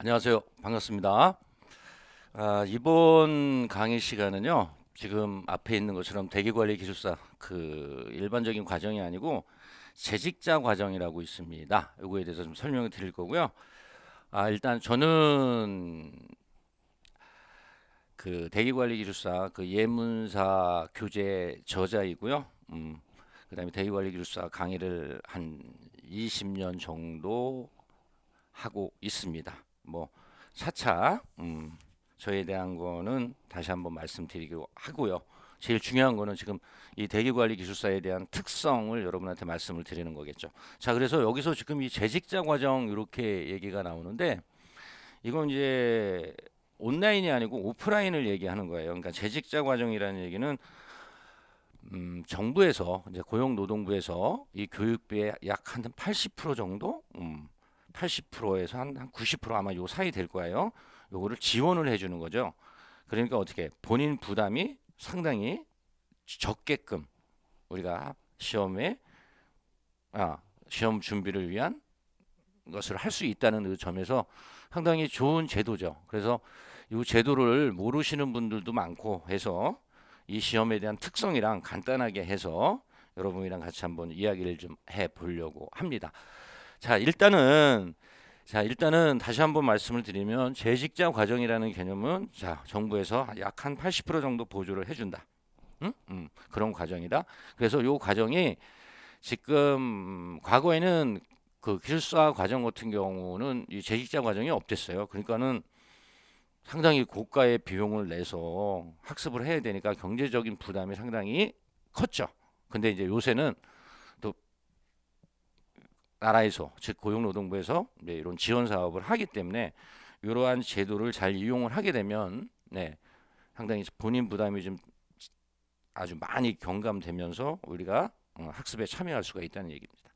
안녕하세요. 반갑습니다. 아, 이번 강의 시간은요. 지금 앞에 있는 것처럼 대기관리기술사 그 일반적인 과정이 아니고 재직자 과정이라고 있습니다. 이거에 대해서 좀 설명을 드릴 거고요. 아, 일단 저는 그 대기관리기술사 그 예문사 교재 저자이고요. 음, 그다음에 대기관리기술사 강의를 한 20년 정도 하고 있습니다. 뭐 사차 음, 저에 대한 거는 다시 한번 말씀드리기로 하고요. 제일 중요한 거는 지금 이 대기관리기술사에 대한 특성을 여러분한테 말씀을 드리는 거겠죠. 자, 그래서 여기서 지금 이 재직자 과정 이렇게 얘기가 나오는데 이건 이제 온라인이 아니고 오프라인을 얘기하는 거예요. 그러니까 재직자 과정이라는 얘기는 음, 정부에서 이제 고용노동부에서 이 교육비의 약한 80% 정도 음, 80%에서 한, 한90% 아마 요 사이 될 거예요. 요거를 지원을 해주는 거죠. 그러니까 어떻게 본인 부담이 상당히 적게끔 우리가 시험에 아, 시험 준비를 위한 것을 할 수 있다는 그 점에서 상당히 좋은 제도죠. 그래서 이 제도를 모르시는 분들도 많고 해서 이 시험에 대한 특성이랑 간단하게 해서 여러분이랑 같이 한번 이야기를 좀해 보려고 합니다. 자, 일단은 자, 일단은 다시 한번 말씀을 드리면 재직자 과정이라는 개념은 자, 정부에서 약 한 80% 정도 보조를 해 준다. 응? 응, 음, 그런 과정이다. 그래서 요 과정이 지금 음, 과거에는 그 기술사 과정 같은 경우는 이 재직자 과정이 없댔어요. 그러니까는 상당히 고가의 비용을 내서 학습을 해야 되니까 경제적인 부담이 상당히 컸죠. 근데 이제 요새는 나라에서 즉 고용노동부에서 네, 이런 지원 사업을 하기 때문에 이러한 제도를 잘 이용을 하게 되면 네, 상당히 본인 부담이 좀 아주 많이 경감되면서 우리가 어, 학습에 참여할 수가 있다는 얘기입니다.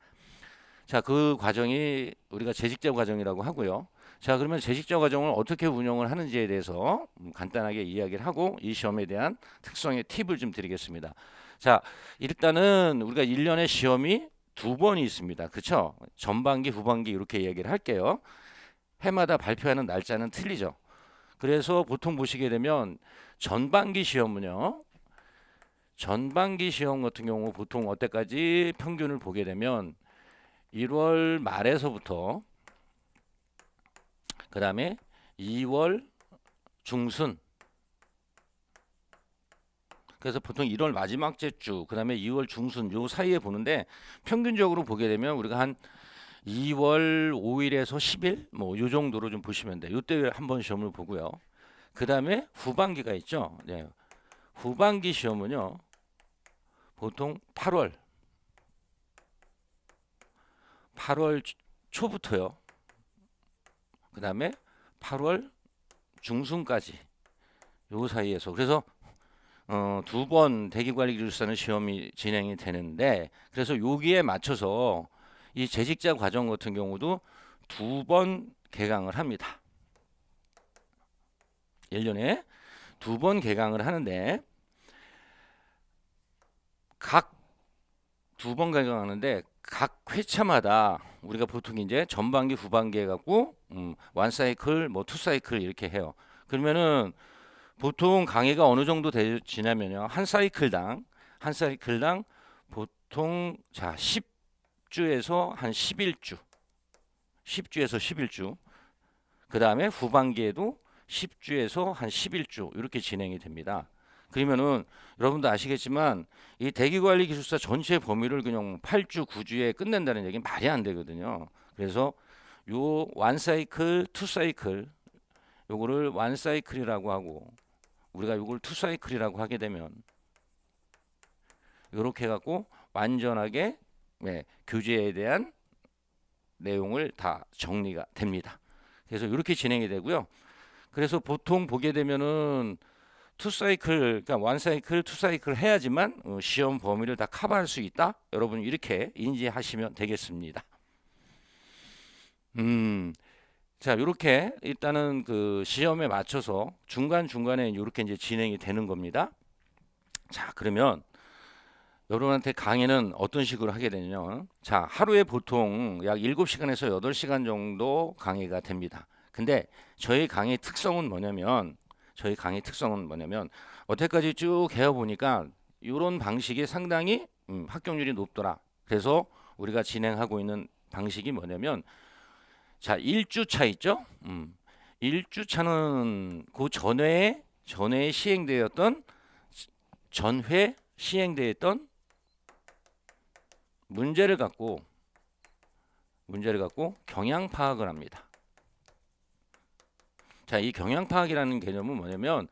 자, 그 과정이 우리가 재직자 과정이라고 하고요. 자, 그러면 재직자 과정을 어떻게 운영을 하는지에 대해서 음, 간단하게 이야기를 하고 이 시험에 대한 특성의 팁을 좀 드리겠습니다. 자, 일단은 우리가 1년의 시험이 두 번이 있습니다. 그렇죠? 전반기, 후반기 이렇게 이야기를 할게요. 해마다 발표하는 날짜는 틀리죠. 그래서 보통 보시게 되면 전반기 시험은요. 전반기 시험 같은 경우 보통 어때까지 평균을 보게 되면 1월 말에서부터 그 다음에 2월 중순 그래서 보통 1월 마지막째 주, 그다음에 2월 중순 요 사이에 보는데 평균적으로 보게 되면 우리가 한 2월 5일에서 10일 뭐 요 정도로 좀 보시면 돼요. 요때한번 시험을 보고요. 그다음에 후반기가 있죠. 네. 후반기 시험은요. 보통 8월 8월 초부터요. 그다음에 8월 중순까지 요 사이에서 그래서 어, 두 번 대기관리기술사는 시험이 진행이 되는데 그래서 여기에 맞춰서 이 재직자 과정 같은 경우도 두 번 개강을 합니다. 1년에 두 번 개강을 하는데 각 두 번 개강하는데 각 회차마다 우리가 보통 이제 전반기, 후반기 해갖고 음, 원 사이클, 뭐 투 사이클 이렇게 해요. 그러면은 보통 강의가 어느 정도 되지나면요한 사이클당 한 사이클당 보통 자 10주에서 한 11주 10주에서 11주 그 다음에 후반기에도 10주에서 한 11주 이렇게 진행이 됩니다. 그러면은 여러분도 아시겠지만 이 대기관리 기술사 전체 범위를 그냥 8주, 9주에 끝낸다는 얘기는 말이 안 되거든요. 그래서 요 완사이클, 투사이클 요거를 완사이클이라고 하고 우리가 이걸 투사이클이라고 하게 되면 이렇게 해갖고 완전하게 네, 예, 교재에 대한 내용을 다 정리가 됩니다. 그래서 이렇게 진행이 되고요. 그래서 보통 보게 되면은 투 사이클, 그러니까 원 사이클, 투 사이클 해야지만 어, 시험 범위를 다 커버할 수 있다. 여러분 이렇게 인지하시면 되겠습니다. 음, 자, 이렇게 일단은 그 시험에 맞춰서 중간중간에 이렇게 이제 진행이 되는 겁니다. 자, 그러면 여러분한테 강의는 어떤 식으로 하게 되냐 자, 하루에 보통 약 7시간에서 8시간 정도 강의가 됩니다. 근데 저희 강의 특성은 뭐냐면 저희 강의 특성은 뭐냐면 어태까지 쭉 해보니까 이런 방식이 상당히 음, 합격률이 높더라. 그래서 우리가 진행하고 있는 방식이 뭐냐면 자, 1주차 있죠? 음. 1주차는 그 전회에 전회에 시행되었던 전회 시행되었던 문제를 갖고 문제를 갖고 경향 파악을 합니다. 자, 이 경향 파악이라는 개념은 뭐냐면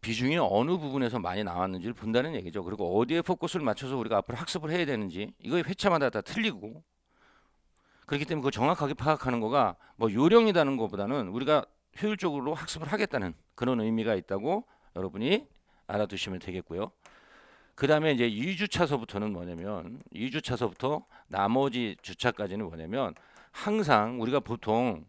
비중이 어느 부분에서 많이 나왔는지를 본다는 얘기죠. 그리고 어디에 포커스를 맞춰서 우리가 앞으로 학습을 해야 되는지 이거 회차마다 다 틀리고 그렇기 때문에 그 정확하게 파악하는 거가 뭐 요령이라는 것보다는 우리가 효율적으로 학습을 하겠다는 그런 의미가 있다고 여러분이 알아두시면 되겠고요. 그 다음에 이제 2주차서부터는 뭐냐면 2주차서부터 나머지 주차까지는 뭐냐면 항상 우리가 보통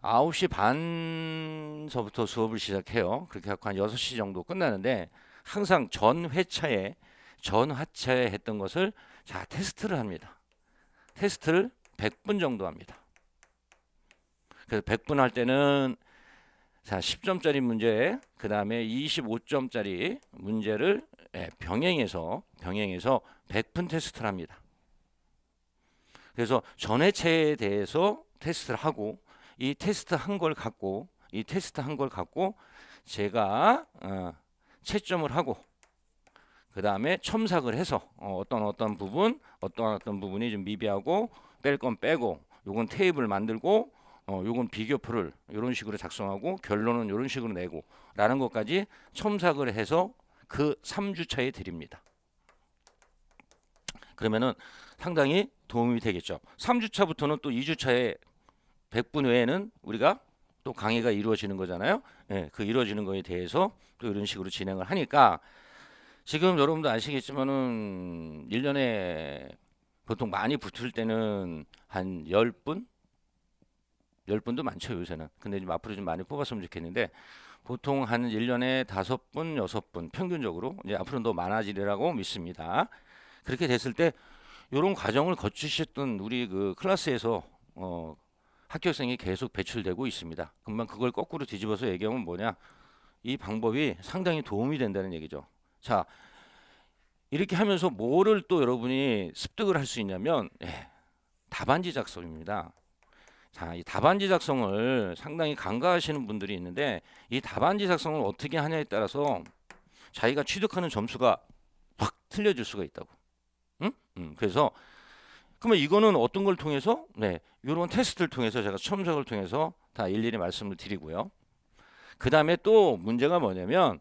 9시 반서부터 수업을 시작해요. 그렇게 하고 한 6시 정도 끝나는데 항상 전 회차에 전 화차에 했던 것을 자 테스트를 합니다. 테스트를 100분 정도 합니다. 그래서 100분 할 때는 자, 10점짜리 문제, 그 다음에 25점짜리 문제를 예, 병행해서 병행해서 100분 테스트를 합니다. 그래서 전해체에 대해서 테스트를 하고 이 테스트 한 걸 갖고 이 테스트 한 걸 갖고 제가 어, 채점을 하고 그 다음에 첨삭을 해서 어, 떤 어떤 부분 어떤 어떤 부분이 좀 미비하고 뺄건 빼고 요건 테이블 만들고 어 요건 비교표를 이런 식으로 작성하고 결론은 이런 식으로 내고 라는 것까지 첨삭을 해서 그 3주차에 드립니다. 그러면은 상당히 도움이 되겠죠. 3주차부터는 또 2주차에 100분 외에는 우리가 또 강의가 이루어지는 거잖아요. 예, 그 이루어지는 거에 대해서 또 이런 식으로 진행을 하니까 지금 여러분도 아시겠지만은 1년에 보통 많이 붙을 때는 한 10분? 10분도 많죠, 요새는. 근데 좀 앞으로 좀 많이 뽑았으면 좋겠는데 보통 한 1년에 5분, 6분 평균적으로 이제 앞으로 더 많아지리라고 믿습니다. 그렇게 됐을 때요런 과정을 거치셨던 우리 그 클래스에서 어, 합격생이 계속 배출되고 있습니다. 금방 그걸 거꾸로 뒤집어서 얘기하면 뭐냐? 이 방법이 상당히 도움이 된다는 얘기죠. 자, 이렇게 하면서 뭐를 또 여러분이 습득을 할 수 있냐면 예, 답안지 작성입니다. 자, 이 답안지 작성을 상당히 간과하시는 분들이 있는데 이다반지 작성을 어떻게 하냐에 따라서 자기가 취득하는 점수가 확 틀려질 수가 있다고. 응? 응. 음, 그래서 그러면 이거는 어떤 걸 통해서 네, 이런 테스트를 통해서 제가 첨삭을 통해서 다 일일이 말씀을 드리고요. 그 다음에 또 문제가 뭐냐면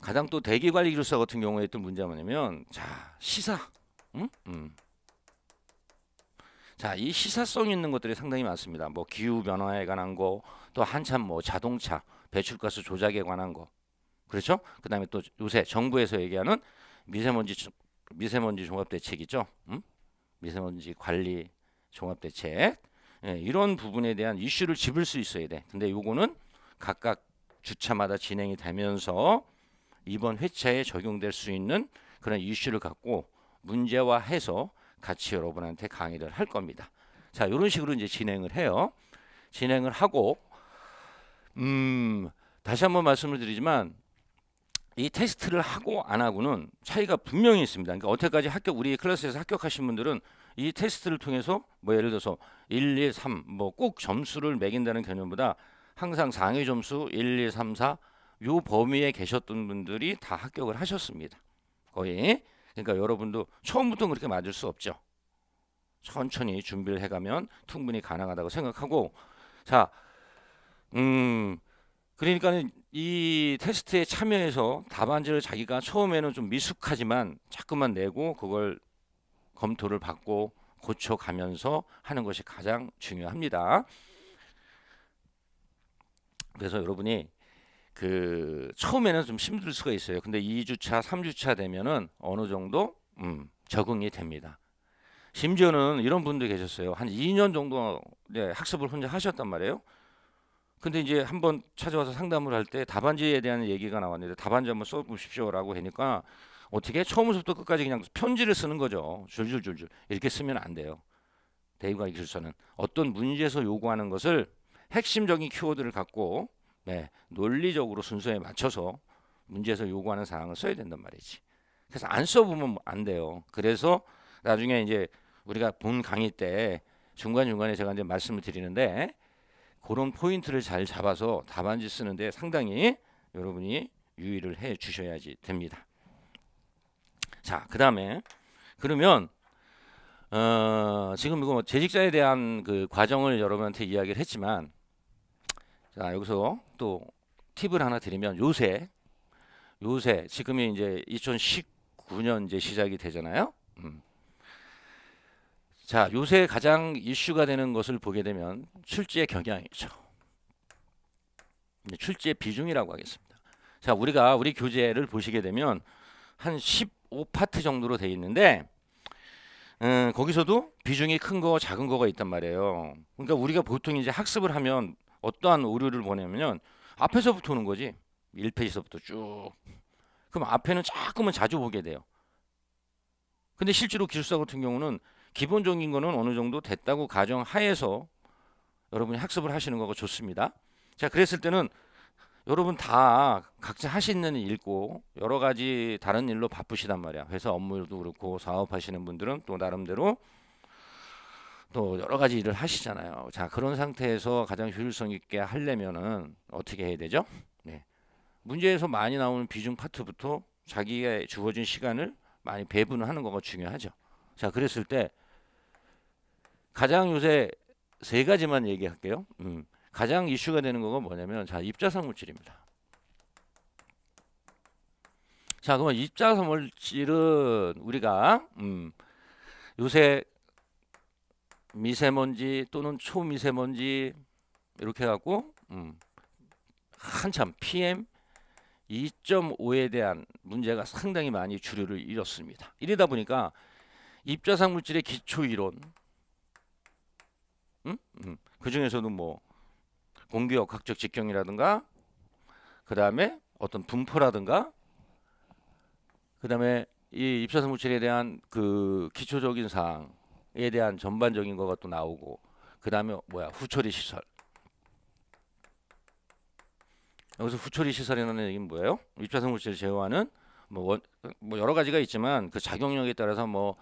가장 또 대기 관리 기술사 같은 경우에 있던 문제가 뭐냐면 자 시사 음? 음. 자 이 시사성 있는 것들이 상당히 많습니다 뭐 기후 변화에 관한 거 또 한참 뭐 자동차 배출가스 조작에 관한 거 그렇죠 그 다음에 또 요새 정부에서 얘기하는 미세먼지 미세먼지 종합 대책이죠 음? 미세먼지 관리 종합 대책 예, 이런 부분에 대한 이슈를 집을수 있어야 돼 근데 요거는 각각 주차마다 진행이 되면서 이번 회차에 적용될 수 있는 그런 이슈를 갖고 문제화해서 같이 여러분한테 강의를 할 겁니다. 자, 이런 식으로 이제 진행을 해요. 진행을 하고 음, 다시 한번 말씀을 드리지만 이 테스트를 하고 안 하고는 차이가 분명히 있습니다. 그러니까 어태까지 합격 우리 클래스에서 합격하신 분들은 이 테스트를 통해서 뭐 예를 들어서 1, 2, 3뭐 꼭 점수를 매긴다는 개념보다 항상 상위 점수 1, 2, 3, 4요 범위에 계셨던 분들이 다 합격을 하셨습니다. 거의. 그러니까 여러분도 처음부터 그렇게 맞을 수 없죠. 천천히 준비를 해가면 충분히 가능하다고 생각하고 자, 음, 그러니까 이 테스트에 참여해서 답안지를 자기가 처음에는 좀 미숙하지만 자꾸만 내고 그걸 검토를 받고 고쳐가면서 하는 것이 가장 중요합니다. 그래서 여러분이 그 처음에는 좀 힘들 수가 있어요. 근데 2주차, 3주차 되면은 어느 정도 음, 적응이 됩니다. 심지어는 이런 분도 계셨어요. 한 2년 정도 네, 학습을 혼자 하셨단 말이에요. 근데 이제 한번 찾아와서 상담을 할 때 답안지에 대한 얘기가 나왔는데 답안지 한번 써보십시오라고 하니까 어떻게 처음부터 끝까지 그냥 편지를 쓰는 거죠. 줄줄줄줄 이렇게 쓰면 안 돼요. 대입과 기술서는 어떤 문제에서 요구하는 것을 핵심적인 키워드를 갖고 네, 논리적으로 순서에 맞춰서 문제에서 요구하는 사항을 써야 된단 말이지. 그래서 안 써보면 안 돼요. 그래서 나중에 이제 우리가 본 강의 때 중간 중간에 제가 이제 말씀을 드리는데 그런 포인트를 잘 잡아서 답안지 쓰는데 상당히 여러분이 유의를 해 주셔야지 됩니다. 자, 그 다음에 그러면 어, 지금 이거 뭐 재직자에 대한 그 과정을 여러분한테 이야기를 했지만 자 여기서 또 팁을 하나 드리면 요새 요새 지금이 이제 2019년 이제 시작이 되잖아요. 음. 자 요새 가장 이슈가 되는 것을 보게 되면 출제 경향이죠. 출제 비중이라고 하겠습니다. 자 우리가 우리 교재를 보시게 되면 한 15파트 정도로 돼 있는데 음, 거기서도 비중이 큰 거 작은 거가 있단 말이에요. 그러니까 우리가 보통 이제 학습을 하면 어떠한 오류를 보냐면 앞에서부터 오는 거지. 1페이지서부터 쭉. 그럼 앞에는 자꾸만 자주 보게 돼요. 근데 실제로 기술사 같은 경우는 기본적인 거는 어느 정도 됐다고 가정하에서 여러분이 학습을 하시는 거가 좋습니다. 자, 그랬을 때는 여러분 다 각자 하시는 일 읽고 여러 가지 다른 일로 바쁘시단 말이야. 회사 업무도 그렇고 사업하시는 분들은 또 나름대로 또 여러 가지 일을 하시잖아요. 자 그런 상태에서 가장 효율성 있게 하려면은 어떻게 해야 되죠? 네. 문제에서 많이 나오는 비중 파트부터 자기가 주어진 시간을 많이 배분하는 거가 중요하죠. 자 그랬을 때 가장 요새 세 가지만 얘기할게요. 음, 가장 이슈가 되는 거가 뭐냐면 자 입자산 물질입니다. 자 그러면 입자산 물질은 우리가 음, 요새 미세먼지 또는 초미세먼지 이렇게 해갖고 음, 한참 PM 2.5에 대한 문제가 상당히 많이 주류를 잃었습니다 이러다 보니까 입자상 물질의 기초 이론 음? 음. 그 중에서도 뭐 공기역학적 직경이라든가 그 다음에 어떤 분포라든가 그 다음에 이 입자성 물질에 대한 그 기초적인 사항 에 대한 전반적인 것과 또 나오고 그다음에 뭐야 후처리 시설 여기서 후처리 시설이라는 얘기는 뭐예요? 입자성 물질 제어하는 뭐, 원, 뭐 여러 가지가 있지만 그 작용력에 따라서 뭐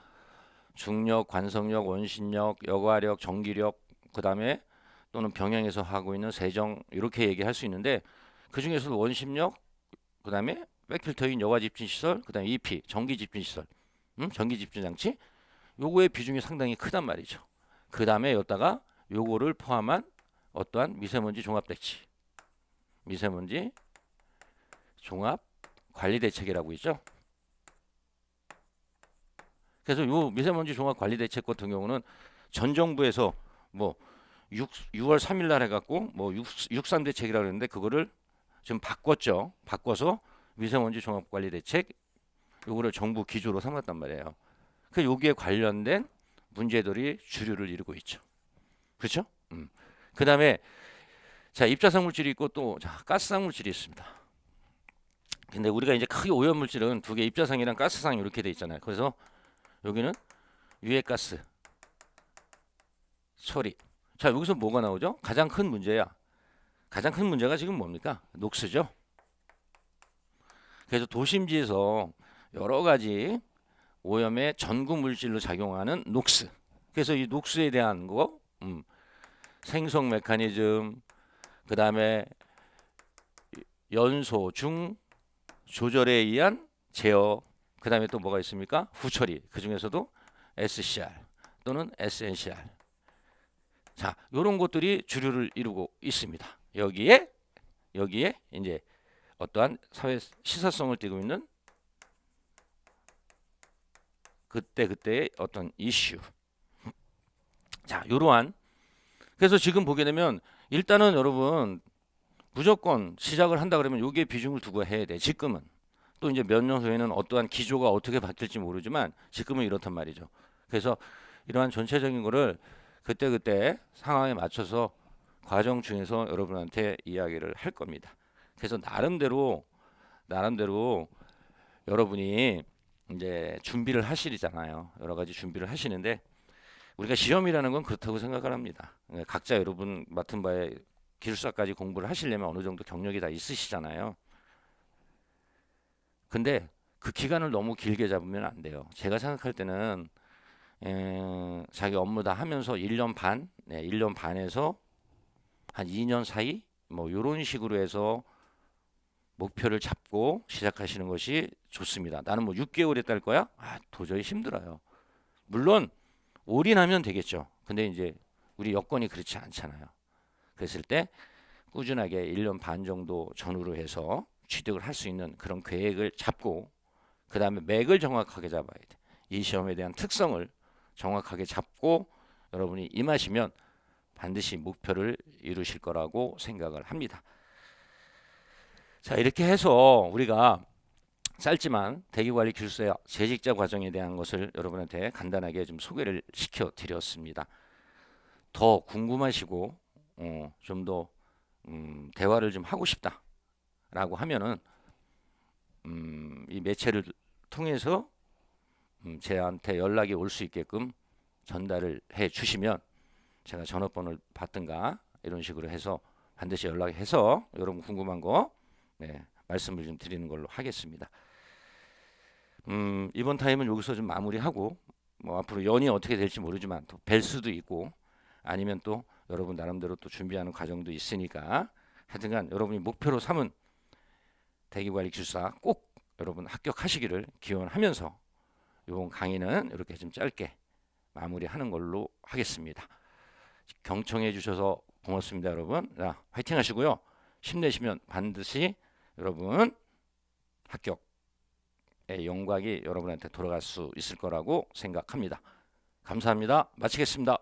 중력, 관성력, 원심력, 여과력, 전기력 그다음에 또는 병행해서 하고 있는 세정 이렇게 얘기할 수 있는데 그 중에서도 원심력 그다음에 백필터인 여과 집진 시설 그다음에 EP 전기 집진 시설 음? 전기 집진 장치 요거의 비중이 상당히 크단 말이죠. 그 다음에 여기다가 요거를 포함한 어떠한 미세먼지 종합 대책, 미세먼지 종합 관리 대책이라고 있죠. 그래서 요 미세먼지 종합 관리 대책 같은 경우는 전 정부에서 뭐 6, 6월 3일 날 해갖고 뭐 6, 63 대책이라고 했는데 그거를 지금 바꿨죠. 바꿔서 미세먼지 종합 관리 대책 요거를 정부 기조로 삼았단 말이에요. 그 여기에 관련된 문제들이 주류를 이루고 있죠. 그렇죠? 음. 그다음에 자 입자성 물질이 있고 또 자, 가스성 물질이 있습니다. 근데 우리가 이제 크게 오염 물질은 두 개 입자성이랑 가스성 이렇게 돼 있잖아요. 그래서 여기는 유해 가스 처리. 자 여기서 뭐가 나오죠? 가장 큰 문제야. 가장 큰 문제가 지금 뭡니까? 녹스죠. 그래서 도심지에서 여러 가지 오염의 전구 물질로 작용하는 녹스. 그래서 이 녹스에 대한 거, 음, 생성 메커니즘, 그 다음에 연소 중 조절에 의한 제어, 그 다음에 또 뭐가 있습니까? 후처리. 그 중에서도 SCR 또는 SNCR. 자, 이런 것들이 주류를 이루고 있습니다. 여기에 여기에 이제 어떠한 사회 시사성을 띠고 있는 그때 그때의 어떤 이슈. 자, 이러한 그래서 지금 보게 되면 일단은 여러분 무조건 시작을 한다 그러면 여기에 비중을 두고 해야 돼. 지금은 또 이제 몇 년 후에는 어떠한 기조가 어떻게 바뀔지 모르지만 지금은 이렇단 말이죠. 그래서 이러한 전체적인 거를 그때그때 상황에 맞춰서 과정 중에서 여러분한테 이야기를 할 겁니다. 그래서 나름대로 나름대로 여러분이 이제 준비를 하시잖아요. 여러 가지 준비를 하시는데 우리가 시험이라는 건 그렇다고 생각을 합니다. 그러니까 각자 여러분 맡은 바에 기술사까지 공부를 하시려면 어느 정도 경력이 다 있으시잖아요. 근데 그 기간을 너무 길게 잡으면 안 돼요. 제가 생각할 때는 에, 자기 업무 다 하면서 1년 반, 네, 1년 반에서 한 2년 사이 뭐 이런 식으로 해서 목표를 잡고 시작하시는 것이 좋습니다. 나는 뭐 6개월 했딸 거야? 아, 도저히 힘들어요. 물론 올인하면 되겠죠. 근데 이제 우리 여건이 그렇지 않잖아요. 그랬을 때 꾸준하게 1년 반 정도 전후로 해서 취득을 할 수 있는 그런 계획을 잡고 그 다음에 맥을 정확하게 잡아야 돼. 이 시험에 대한 특성을 정확하게 잡고 여러분이 임하시면 반드시 목표를 이루실 거라고 생각을 합니다. 자 이렇게 해서 우리가 짧지만 대기관리 기술사의 재직자 과정에 대한 것을 여러분한테 간단하게 좀 소개를 시켜 드렸습니다. 더 궁금하시고 어, 좀더 음, 대화를 좀 하고 싶다라고 하면은 음, 이 매체를 통해서 음, 제한테 연락이 올 수 있게끔 전달을 해 주시면 제가 전화번호를 받든가 이런 식으로 해서 반드시 연락해서 여러분 궁금한 거 네, 말씀을 좀 드리는 걸로 하겠습니다. 음, 이번 타임은 여기서 좀 마무리하고 뭐 앞으로 연이 어떻게 될지 모르지만 또 뵐 수도 있고 아니면 또 여러분 나름대로 또 준비하는 과정도 있으니까 하여튼간 여러분이 목표로 삼은 대기관리 기술사 꼭 여러분 합격하시기를 기원하면서 이번 강의는 이렇게 좀 짧게 마무리하는 걸로 하겠습니다. 경청해 주셔서 고맙습니다, 여러분. 자, 화이팅 하시고요. 힘내시면 반드시 여러분 합격의 영광이 여러분한테 돌아갈 수 있을 거라고 생각합니다. 감사합니다. 마치겠습니다.